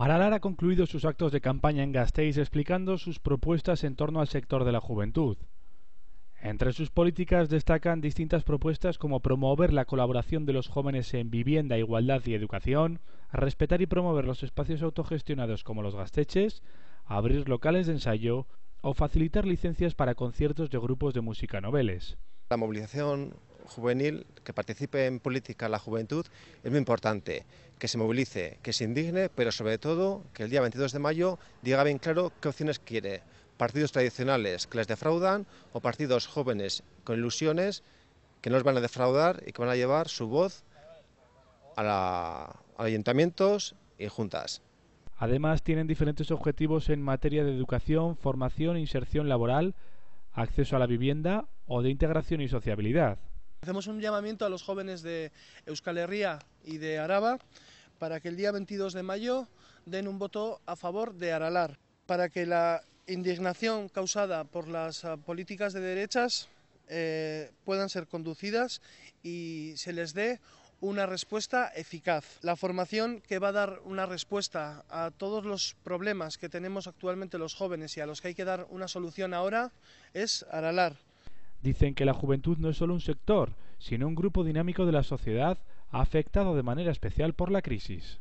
Maralar ha concluido sus actos de campaña en Gasteiz explicando sus propuestas en torno al sector de la juventud. Entre sus políticas destacan distintas propuestas como promover la colaboración de los jóvenes en vivienda, igualdad y educación, respetar y promover los espacios autogestionados como los gasteches, abrir locales de ensayo o facilitar licencias para conciertos de grupos de música noveles. La movilización juvenil, que participe en política la juventud, es muy importante. Que se movilice, que se indigne, pero sobre todo que el día 22 de mayo diga bien claro qué opciones quiere. Partidos tradicionales que les defraudan o partidos jóvenes con ilusiones que no los van a defraudar y que van a llevar su voz a, los ayuntamientos y juntas. Además, tienen diferentes objetivos en materia de educación, formación, inserción laboral, acceso a la vivienda o de integración y sociabilidad. Hacemos un llamamiento a los jóvenes de Euskal Herria y de Araba para que el día 22 de mayo den un voto a favor de Aralar, para que la indignación causada por las ah, políticas de derechas eh, puedan ser conducidas y se les dé una respuesta eficaz. La formación que va a dar una respuesta a todos los problemas que tenemos actualmente los jóvenes y a los que hay que dar una solución ahora es Aralar. Dicen que la juventud no es solo un sector, sino un grupo dinámico de la sociedad afectado de manera especial por la crisis.